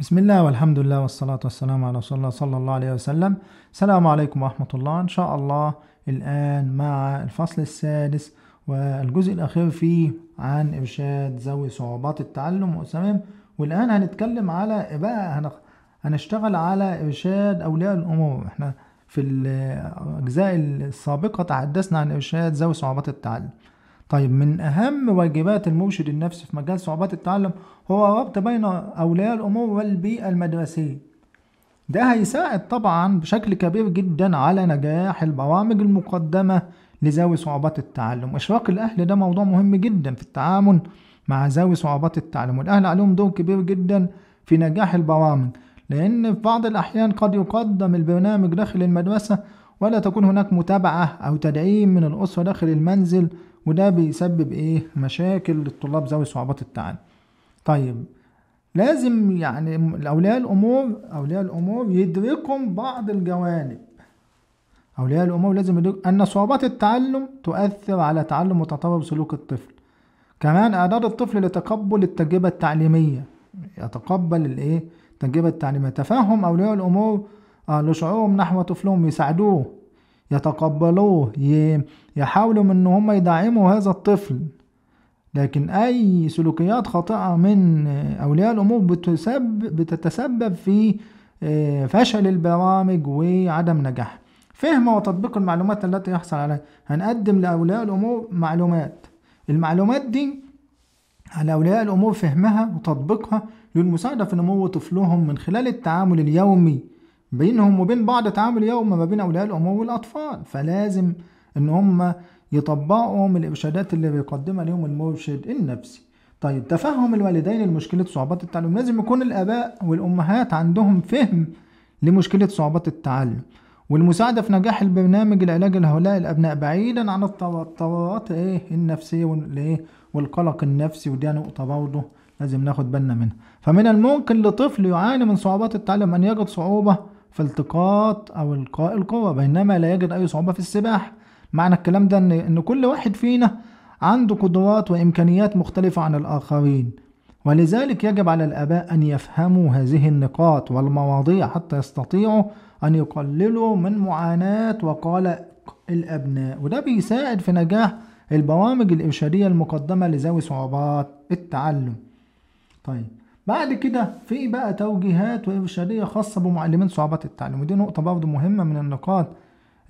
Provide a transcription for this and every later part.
بسم الله والحمد لله والصلاة والسلام على رسول الله صلى الله عليه وسلم السلام عليكم ورحمة الله إن شاء الله الآن مع الفصل السادس والجزء الأخير فيه عن إرشاد ذوي صعوبات التعلم وأسامهم والآن هنتكلم على بقى هنشتغل على إرشاد أولياء الأمور إحنا في الأجزاء السابقة تحدثنا عن إرشاد ذوي صعوبات التعلم طيب من أهم واجبات المرشد النفسي في مجال صعوبات التعلم هو ربط بين أولياء الأمور والبيئة المدرسية ده هيساعد طبعا بشكل كبير جدا على نجاح البرامج المقدمة لذوي صعوبات التعلم إشراق الأهل ده موضوع مهم جدا في التعامل مع ذوي صعوبات التعلم والأهل عليهم دور كبير جدا في نجاح البرامج لأن في بعض الأحيان قد يقدم البرنامج داخل المدرسة ولا تكون هناك متابعة أو تدعيم من الأسرة داخل المنزل وده بيسبب إيه مشاكل للطلاب ذوي صعوبات التعلم طيب لازم يعني أولياء الأمور أولياء الأمور يدركوا بعض الجوانب أولياء الأمور لازم يدرك أن صعوبات التعلم تؤثر على تعلم وتطور سلوك الطفل كمان إعداد الطفل لتقبل التجربة التعليمية يتقبل الإيه التجربة التعليمية تفهم أولياء الأمور قالوا شعوم نحو طفلهم يساعدوه يتقبلوه يحاولوا من هم يدعموا هذا الطفل لكن أي سلوكيات خاطئة من أولياء الأمور بتسبب بتتسبب في آه، فشل البرامج وعدم نجاحها فهم وتطبيق المعلومات التي يحصل عليها هنقدم لأولياء الأمور معلومات المعلومات دي على أولياء الأمور فهمها وتطبيقها للمساعدة في نمو طفلهم من خلال التعامل اليومي بينهم وبين بعض تعامل يومي ما بين أولياء الأمور والأطفال فلازم إن هم يطبقوا من الإرشادات اللي بيقدمها لهم المرشد النفسي طيب تفهم الوالدين لمشكلة صعوبات التعلم لازم يكون الآباء والأمهات عندهم فهم لمشكلة صعوبات التعلم والمساعدة في نجاح البرنامج العلاجي لهؤلاء الأبناء بعيدا عن التوترات إيه النفسية إيه، والقلق النفسي ودي نقطة برضه لازم ناخد بالنا منها فمن الممكن لطفل يعاني من صعوبات التعلم أن يجد صعوبة في التقاط او القاء القوة بينما لا يجد اي صعوبة في السباحة معنى الكلام ده ان ان كل واحد فينا عنده قدرات وامكانيات مختلفة عن الاخرين ولذلك يجب على الاباء ان يفهموا هذه النقاط والمواضيع حتى يستطيعوا ان يقللوا من معاناة وقلق الابناء وده بيساعد في نجاح البرامج الارشادية المقدمة لذوي صعوبات التعلم طيب بعد كده في بقى توجيهات وإرشادية خاصة بمعلمين صعوبات التعلم ودي نقطة برضو مهمة من النقاط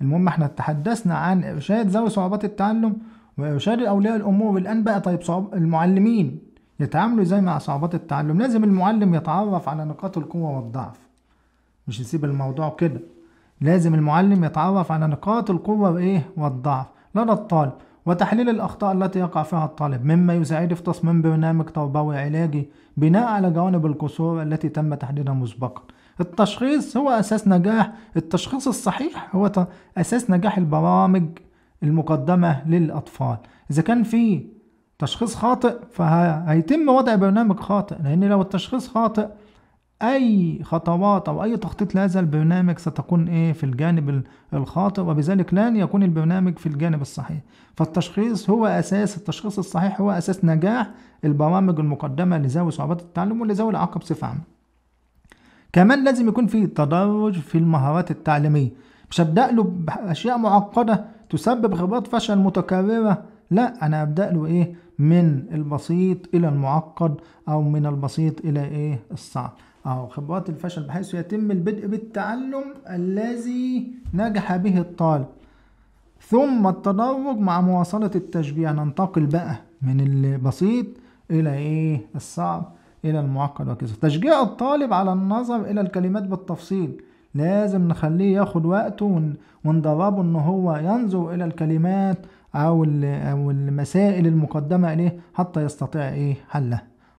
المهم احنا تحدثنا عن إرشاد ذوي صعوبات التعلم وإرشاد أولياء الأمور الآن بقى طيب صعب المعلمين يتعاملوا ازاي مع صعوبات التعلم لازم المعلم يتعرف على نقاط القوة والضعف مش نسيب الموضوع كده لازم المعلم يتعرف على نقاط القوة وايه والضعف لدى الطالب وتحليل الأخطاء التي يقع فيها الطالب مما يساعد في تصميم برنامج تربوي علاجي بناء على جوانب القصور التي تم تحديدها مسبقا التشخيص هو أساس نجاح التشخيص الصحيح هو أساس نجاح البرامج المقدمة للأطفال إذا كان في تشخيص خاطئ فهيتم وضع برنامج خاطئ لأن لو التشخيص خاطئ اي خطوات او اي تخطيط لهذا البرنامج ستكون ايه في الجانب الخاطئ وبذلك لن يكون البرنامج في الجانب الصحيح فالتشخيص هو اساس التشخيص الصحيح هو اساس نجاح البرامج المقدمه لذوي صعوبات التعلم ولذوي الاعاقه بصفه عامه كمان لازم يكون في تدرج في المهارات التعليميه مش ابدا له باشياء معقده تسبب خبرات فشل متكرره لا انا ابدا له ايه من البسيط الى المعقد او من البسيط الى ايه الصعب أو خبرات الفشل بحيث يتم البدء بالتعلم الذي نجح به الطالب ثم التدرج مع مواصلة التشجيع ننتقل بقى من البسيط إلى إيه الصعب إلى المعقد وكذا تشجيع الطالب على النظر إلى الكلمات بالتفصيل لازم نخليه ياخد وقته وندربه إن هو ينظر إلى الكلمات أو المسائل المقدمة إليه حتى يستطيع إيه حلها